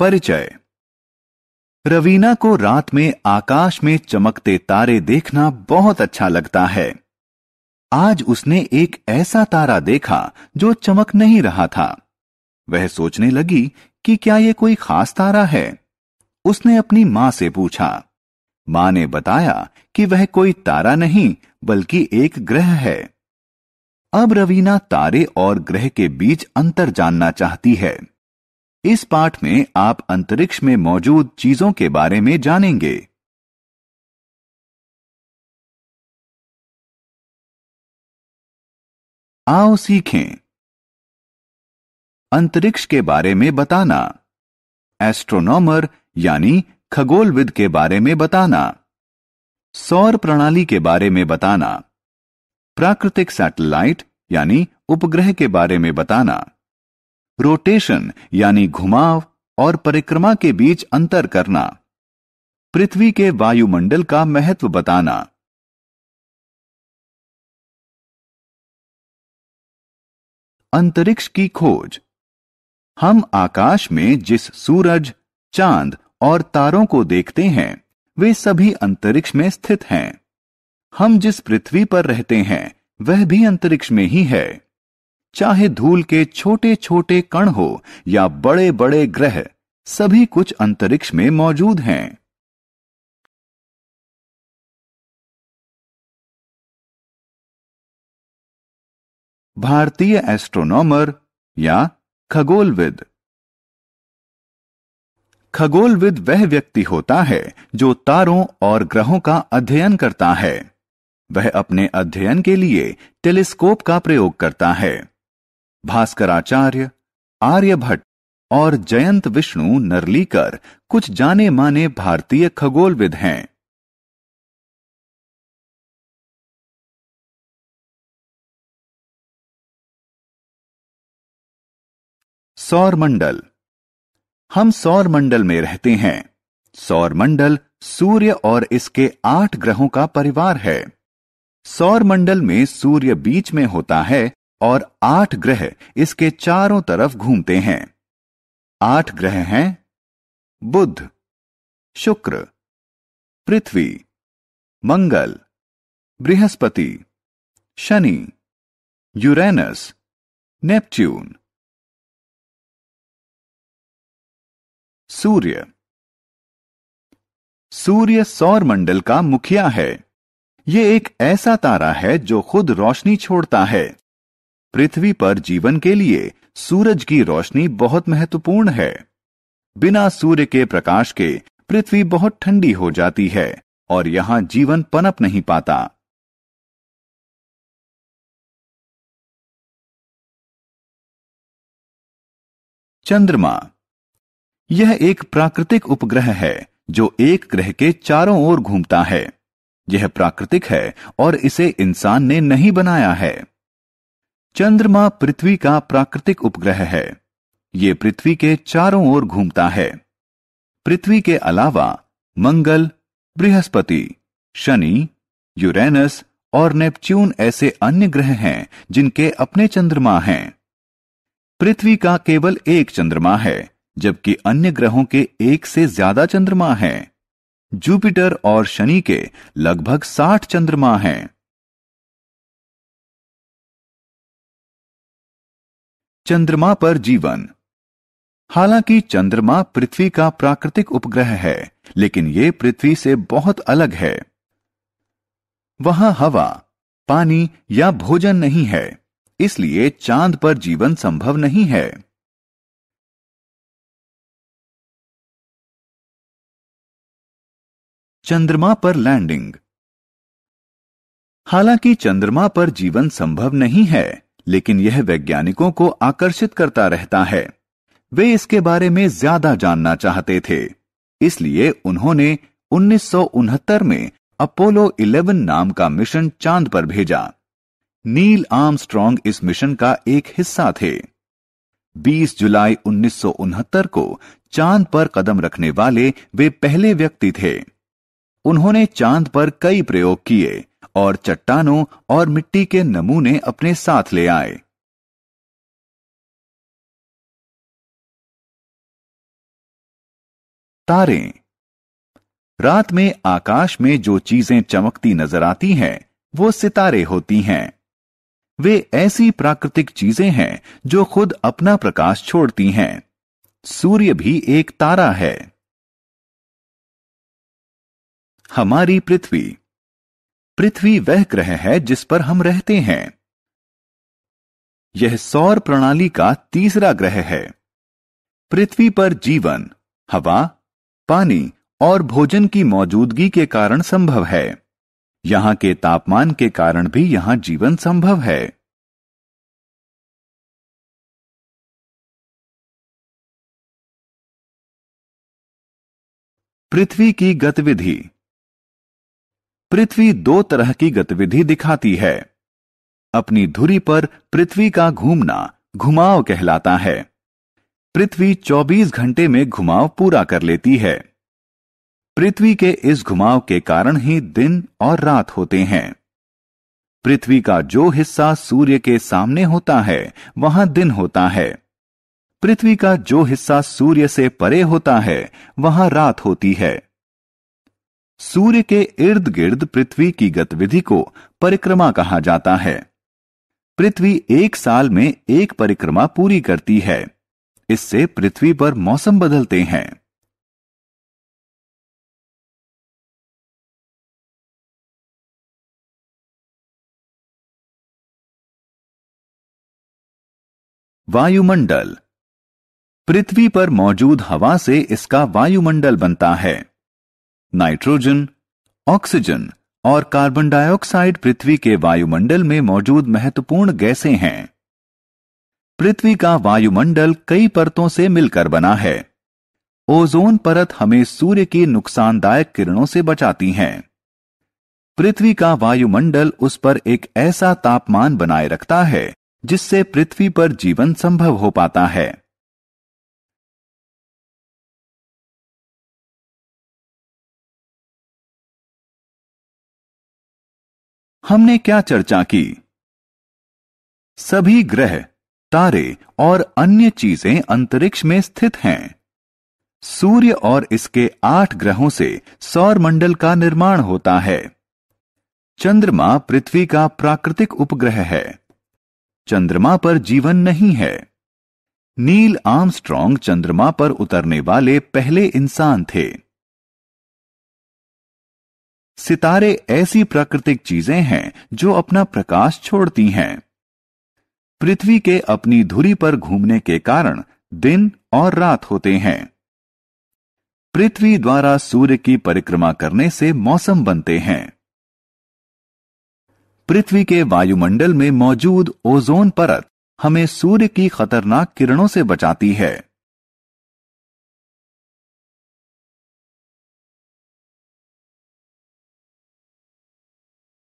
परिचय रवीना को रात में आकाश में चमकते तारे देखना बहुत अच्छा लगता है आज उसने एक ऐसा तारा देखा जो चमक नहीं रहा था वह सोचने लगी कि क्या यह कोई खास तारा है उसने अपनी मां से पूछा मां ने बताया कि वह कोई तारा नहीं बल्कि एक ग्रह है अब रवीना तारे और ग्रह के बीच अंतर जानना चाहती है इस पाठ में आप अंतरिक्ष में मौजूद चीजों के बारे में जानेंगे आओ सीखें अंतरिक्ष के बारे में बताना एस्ट्रोनॉमर यानी खगोलविद के बारे में बताना सौर प्रणाली के बारे में बताना प्राकृतिक सैटेलाइट यानी उपग्रह के बारे में बताना रोटेशन यानी घुमाव और परिक्रमा के बीच अंतर करना पृथ्वी के वायुमंडल का महत्व बताना अंतरिक्ष की खोज हम आकाश में जिस सूरज चांद और तारों को देखते हैं वे सभी अंतरिक्ष में स्थित हैं हम जिस पृथ्वी पर रहते हैं वह भी अंतरिक्ष में ही है चाहे धूल के छोटे छोटे कण हो या बड़े बड़े ग्रह सभी कुछ अंतरिक्ष में मौजूद हैं भारतीय एस्ट्रोनॉमर या खगोलविद खगोलविद वह व्यक्ति होता है जो तारों और ग्रहों का अध्ययन करता है वह अपने अध्ययन के लिए टेलीस्कोप का प्रयोग करता है भास्कराचार्य आर्यभट्ट और जयंत विष्णु नरलीकर कुछ जाने माने भारतीय खगोलविद हैं सौर मंडल हम सौर मंडल में रहते हैं सौर मंडल सूर्य और इसके आठ ग्रहों का परिवार है सौर मंडल में सूर्य बीच में होता है और आठ ग्रह इसके चारों तरफ घूमते हैं आठ ग्रह हैं बुध शुक्र पृथ्वी मंगल बृहस्पति शनि यूरेनस नेपच्यून सूर्य सूर्य सौर मंडल का मुखिया है यह एक ऐसा तारा है जो खुद रोशनी छोड़ता है पृथ्वी पर जीवन के लिए सूरज की रोशनी बहुत महत्वपूर्ण है बिना सूर्य के प्रकाश के पृथ्वी बहुत ठंडी हो जाती है और यहां जीवन पनप नहीं पाता चंद्रमा यह एक प्राकृतिक उपग्रह है जो एक ग्रह के चारों ओर घूमता है यह प्राकृतिक है और इसे इंसान ने नहीं बनाया है चंद्रमा पृथ्वी का प्राकृतिक उपग्रह है ये पृथ्वी के चारों ओर घूमता है पृथ्वी के अलावा मंगल बृहस्पति शनि यूरेनस और नेपच्यून ऐसे अन्य ग्रह हैं जिनके अपने चंद्रमा हैं पृथ्वी का केवल एक चंद्रमा है जबकि अन्य ग्रहों के एक से ज्यादा चंद्रमा हैं जुपिटर और शनि के लगभग साठ चंद्रमा हैं चंद्रमा पर जीवन हालांकि चंद्रमा पृथ्वी का प्राकृतिक उपग्रह है लेकिन यह पृथ्वी से बहुत अलग है वहां हवा पानी या भोजन नहीं है इसलिए चांद पर जीवन संभव नहीं है चंद्रमा पर लैंडिंग हालांकि चंद्रमा पर जीवन संभव नहीं है लेकिन यह वैज्ञानिकों को आकर्षित करता रहता है वे इसके बारे में ज्यादा जानना चाहते थे इसलिए उन्होंने उन्नीस में अपोलो 11 नाम का मिशन चांद पर भेजा नील आर्म इस मिशन का एक हिस्सा थे 20 जुलाई उन्नीस को चांद पर कदम रखने वाले वे पहले व्यक्ति थे उन्होंने चांद पर कई प्रयोग किए और चट्टानों और मिट्टी के नमूने अपने साथ ले आए तारे रात में आकाश में जो चीजें चमकती नजर आती हैं वो सितारे होती हैं वे ऐसी प्राकृतिक चीजें हैं जो खुद अपना प्रकाश छोड़ती हैं सूर्य भी एक तारा है हमारी पृथ्वी पृथ्वी वह ग्रह है जिस पर हम रहते हैं यह सौर प्रणाली का तीसरा ग्रह है पृथ्वी पर जीवन हवा पानी और भोजन की मौजूदगी के कारण संभव है यहां के तापमान के कारण भी यहां जीवन संभव है पृथ्वी की गतिविधि पृथ्वी दो तरह की गतिविधि दिखाती है अपनी धुरी पर पृथ्वी का घूमना घुमाव कहलाता है पृथ्वी 24 घंटे में घुमाव पूरा कर लेती है पृथ्वी के इस घुमाव के कारण ही दिन और रात होते हैं पृथ्वी का जो हिस्सा सूर्य के सामने होता है वहां दिन होता है पृथ्वी का जो हिस्सा सूर्य से परे होता है वहां रात होती है सूर्य के इर्द गिर्द पृथ्वी की गतिविधि को परिक्रमा कहा जाता है पृथ्वी एक साल में एक परिक्रमा पूरी करती है इससे पृथ्वी पर मौसम बदलते हैं वायुमंडल पृथ्वी पर मौजूद हवा से इसका वायुमंडल बनता है नाइट्रोजन ऑक्सीजन और कार्बन डाइऑक्साइड पृथ्वी के वायुमंडल में मौजूद महत्वपूर्ण गैसें हैं पृथ्वी का वायुमंडल कई परतों से मिलकर बना है ओजोन परत हमें सूर्य की नुकसानदायक किरणों से बचाती है पृथ्वी का वायुमंडल उस पर एक ऐसा तापमान बनाए रखता है जिससे पृथ्वी पर जीवन संभव हो पाता है हमने क्या चर्चा की सभी ग्रह तारे और अन्य चीजें अंतरिक्ष में स्थित हैं सूर्य और इसके आठ ग्रहों से सौर मंडल का निर्माण होता है चंद्रमा पृथ्वी का प्राकृतिक उपग्रह है चंद्रमा पर जीवन नहीं है नील आर्मस्ट्रांग चंद्रमा पर उतरने वाले पहले इंसान थे सितारे ऐसी प्राकृतिक चीजें हैं जो अपना प्रकाश छोड़ती हैं पृथ्वी के अपनी धुरी पर घूमने के कारण दिन और रात होते हैं पृथ्वी द्वारा सूर्य की परिक्रमा करने से मौसम बनते हैं पृथ्वी के वायुमंडल में मौजूद ओजोन परत हमें सूर्य की खतरनाक किरणों से बचाती है